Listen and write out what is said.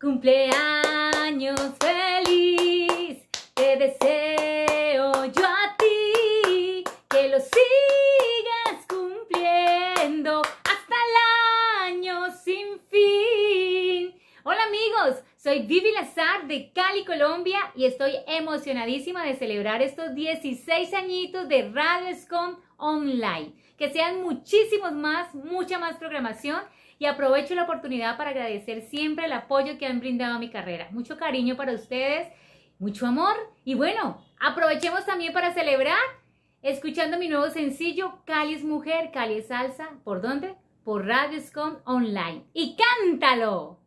Cumpleaños feliz, te deseo yo a ti, que lo sigas cumpliendo hasta el año sin fin. Hola amigos, soy Vivi Lazar de Cali, Colombia y estoy emocionadísima de celebrar estos 16 añitos de Radio Online. Que sean muchísimos más, mucha más programación y aprovecho la oportunidad para agradecer siempre el apoyo que han brindado a mi carrera. Mucho cariño para ustedes, mucho amor y bueno, aprovechemos también para celebrar escuchando mi nuevo sencillo Cali es mujer, Cali es salsa. ¿Por dónde? Por Radioscom Online. ¡Y cántalo!